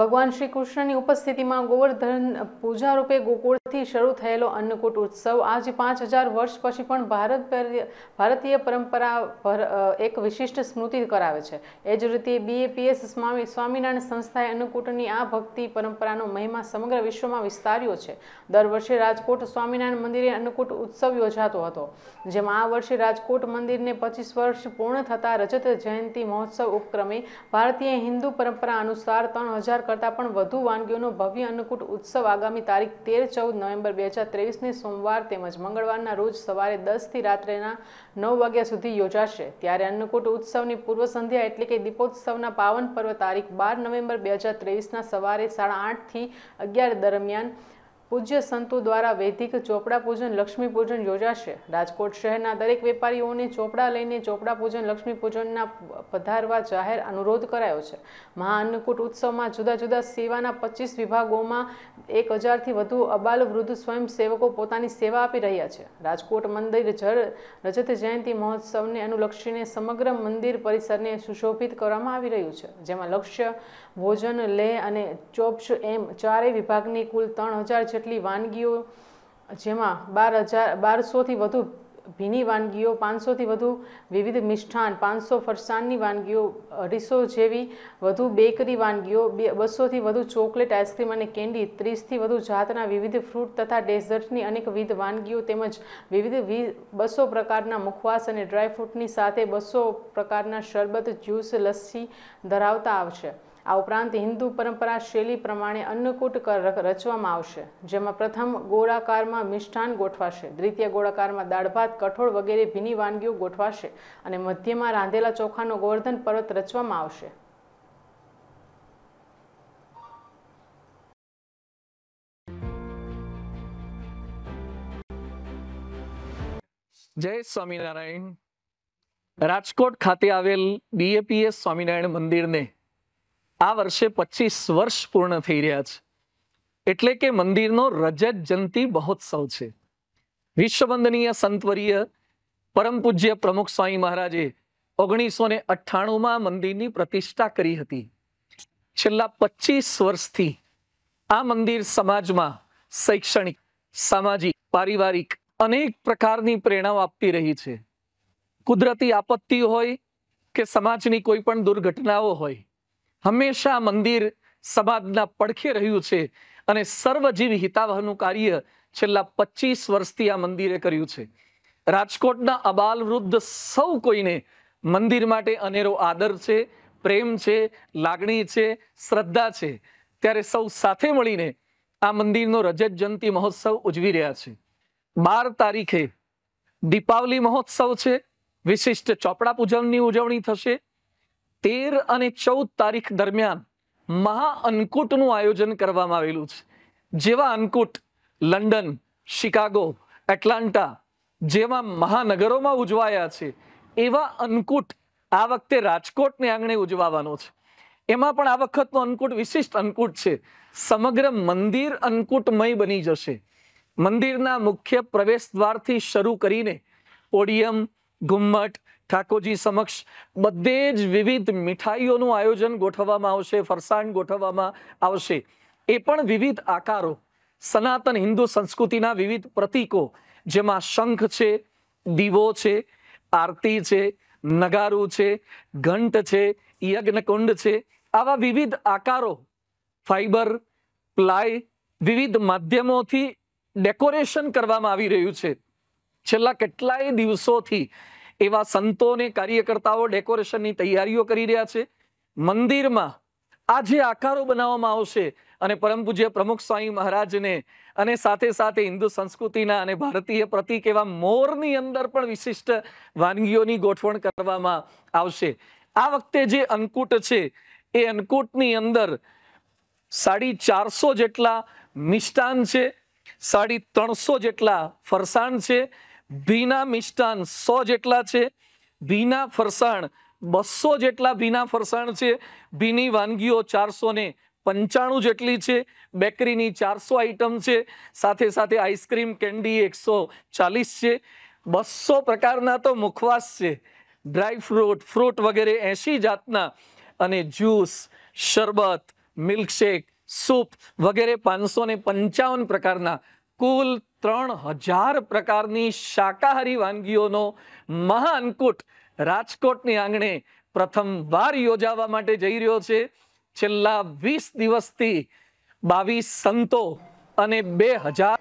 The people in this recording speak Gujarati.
ભગવાન શ્રી કૃષ્ણની ઉપસ્થિતિમાં ગોવર્ધન પૂજા રૂપે ગોકુળથી શરૂ થયેલો અન્નકૂટ ઉત્સવ આજ પાંચ હજાર વર્ષ પછી પણ ભારત ભારતીય પરંપરા એક વિશિષ્ટ સ્મૃતિ કરાવે છે એ જ રીતે બીએપીએસ સ્વામી સ્વામિનારાયણ સંસ્થાએ અન્નકૂટની આ ભક્તિ પરંપરાનો મહિમા સમગ્ર વિશ્વમાં વિસ્તાર્યો છે દર વર્ષે રાજકોટ સ્વામિનારાયણ મંદિરે અન્નકૂટ ઉત્સવ યોજાતો હતો જેમાં આ વર્ષે રાજકોટ મંદિરને પચીસ વર્ષ પૂર્ણ થતાં રજત જયંતિ મહોત્સવ ઉપક્રમે ભારતીય હિન્દુ પરંપરા અનુસાર ત્રણ હજાર હજાર કરતાં પણ વધુ વાનગીઓનો ભવ્ય અન્નકૂટ ઉત્સવ આગામી તારીખ તેર ચૌદ નવેમ્બર બે હજાર ત્રેવીસને સોમવાર તેમજ મંગળવારના રોજ સવારે દસથી રાત્રેના નવ વાગ્યા સુધી યોજાશે ત્યારે અન્નકૂટ ઉત્સવની પૂર્વ સંધ્યા એટલે કે દીપોત્સવના પાવન પર્વ તારીખ બાર નવેમ્બર બે હજાર ત્રેવીસના સવારે સાડા આઠથી અગિયાર દરમિયાન પૂજ્ય સંતો દ્વારા વૈદિક ચોપડા પૂજન લક્ષ્મી પૂજન યોજાશે રાજકોટ શહેરના દરેક વેપારીઓને ચોપડા લઈને ચોપડા પૂજન લક્ષ્મી પૂજનના પધારવા જાહેર અનુરોધ કરાયો છે મહાઅન્નકૂટ ઉત્સવમાં જુદા જુદા સેવાના પચીસ વિભાગોમાં એક હજારથી વધુ અબાલ વૃદ્ધ સ્વયંસેવકો પોતાની સેવા આપી રહ્યા છે રાજકોટ મંદિર જળ રજત જયંતિ મહોત્સવને અનુલક્ષીને સમગ્ર મંદિર પરિસરને સુશોભિત કરવામાં આવી રહ્યું છે જેમાં લક્ષ્ય ભોજન લેહ અને ચોપ્સ એમ ચારેય વિભાગની કુલ ત્રણ હજાર જેટલા જેટલી વાનગીઓ જેમાં બાર હજાર બારસોથી વધુ ભીની વાનગીઓ પાંચસોથી વધુ વિવિધ મિષ્ઠાન પાંચસો ફરસાણની વાનગીઓ અઢીસો જેવી વધુ બેકરી વાનગીઓ બસોથી વધુ ચોકલેટ આઈસ્ક્રીમ અને કેન્ડી ત્રીસથી વધુ જાતના વિવિધ ફ્રૂટ તથા ડેઝર્ટની અનેકવિધ વાનગીઓ તેમજ વિવિધ બસો પ્રકારના મુખવાસ અને ડ્રાયફ્રૂટની સાથે બસો પ્રકારના શરબત જ્યુસ લસ્સી ધરાવતા આવશે આ ઉપરાંત હિન્દુ પરંપરા શૈલી પ્રમાણે અન્નકૂટ રચવામાં આવશે જેમાં પ્રથમ ગોળાકારમાં મિષ્ઠાન ગોઠવાશે દ્વિતીય ગોળાકારમાં દાળ ભાત કઠોળ વગેરે ભીની વાનગીઓ ગોઠવાશે અને મધ્યમાં રાંધેલા ચોખાનો ગોવર્ધન પર્વત રચવામાં આવશે જય સ્વામિનારાયણ રાજકોટ ખાતે આવેલ ડીએપીએસ સ્વામિનારાયણ મંદિરને આ વર્ષે પચીસ વર્ષ પૂર્ણ થઈ રહ્યા છે એટલે કે મંદિરનો રજત જંતી મહોત્સવ છે વિશ્વવંદનીય સંતવરીય પરમ પૂજ્ય પ્રમુખ સ્વામી મહારાજે ઓગણીસો ને અઠ્ઠાણુંમાં મંદિરની પ્રતિષ્ઠા કરી હતી છેલ્લા પચીસ વર્ષથી આ મંદિર સમાજમાં શૈક્ષણિક સામાજિક પારિવારિક અનેક પ્રકારની પ્રેરણાઓ આપતી રહી છે કુદરતી આપત્તિ હોય કે સમાજની કોઈ પણ દુર્ઘટનાઓ હોય હંમેશા મંદિર સમાજના પડખે રહ્યું છે અને સર્વજીવી હિતાવહનું કાર્ય છેલ્લા પચીસ વર્ષથી આ મંદિરે કર્યું છે રાજકોટના અબાલ વૃદ્ધ સૌ કોઈને મંદિર માટે અનેરો આદર છે પ્રેમ છે લાગણી છે શ્રદ્ધા છે ત્યારે સૌ સાથે મળીને આ મંદિરનો રજત જયંતિ મહોત્સવ ઉજવી રહ્યા છે બાર તારીખે દીપાવલી મહોત્સવ છે વિશિષ્ટ ચોપડા પૂજનની ઉજવણી થશે તેર અને ચૌદ તારીખ દરમિયાન મહાઅન્કુટનું આયોજન કરવામાં આવેલું છે જેવા અન્કુટ લંડન શિકાગો એટલાન્ટા જેવા મહાનગરોમાં ઉજવાયા છે એવા અન્કુટ આ વખતે રાજકોટને આંગણે ઉજવાવાનો છે એમાં પણ આ વખતનો અન્કુટ વિશિષ્ટ અન્કુટ છે સમગ્ર મંદિર અન્કુટમય બની જશે મંદિરના મુખ્ય પ્રવેશ દ્વારથી શરૂ કરીને પોડિયમ ઘુમ્મટ ઠાકોરજી સમક્ષ બધે જ વિવિધ મીઠાઈઓનું આયોજન ગોઠવવામાં આવશે ફરસાણ ગોઠવવામાં આવશે એ પણ વિવિધ આકારો સનાતન હિન્દુ સંસ્કૃતિના વિવિધ પ્રતીકો જેમાં શંખ છે દીવો છે આરતી છે નગારું છે ઘંટ છે યજ્ઞકુંડ છે આવા વિવિધ આકારો ફાઈબર પ્લાય વિવિધ માધ્યમોથી ડેકોરેશન કરવામાં આવી રહ્યું છે છેલ્લા કેટલાય દિવસોથી એવા સંતો ને કાર્યકર્તાઓ ડેકોરેશનની તૈયારીઓ કરી રહ્યા છે મંદિરમાં આ જે આકારો બનાવવામાં આવશે અને પરમ પૂજ્ય પ્રમુખ સ્વામી મહારાજને અને સાથે સાથે હિન્દુ સંસ્કૃતિના અને ભારતીય પ્રતિક એવા મોરની અંદર પણ વિશિષ્ટ વાનગીઓની ગોઠવણ કરવામાં આવશે આ વખતે જે અંકુટ છે એ અંકુટની અંદર સાડી ચારસો જેટલા મિષ્ટાન છે સાડી ત્રણસો જેટલા ફરસાણ છે ભીના મિષ્ટાન સો જેટલા છે ભીના ફરસાણ બસો જેટલા ભીના ફરસાણ છે ભીની વાનગીઓ ચારસો ને પંચાણું જેટલી છે બેકરીની ચારસો આઇટમ છે સાથે સાથે આઈસ્ક્રીમ કેન્ડી એકસો ચાલીસ છે બસો પ્રકારના તો મુખવાસ છે ડ્રાય ફ્રૂટ ફ્રૂટ વગેરે એંશી જાતના અને જ્યુસ શરબત મિલ્કશેક સૂપ વગેરે પાંચસો ને પંચાવન પ્રકારના કુલ ત્રણ હજાર પ્રકારની શાકાહારી વાનગીઓનો મહાઅન્કુટ રાજકોટની આંગણે પ્રથમવાર યોજાવા માટે જઈ રહ્યો છે છેલ્લા વીસ દિવસથી બાવીસ સંતો અને બે હજાર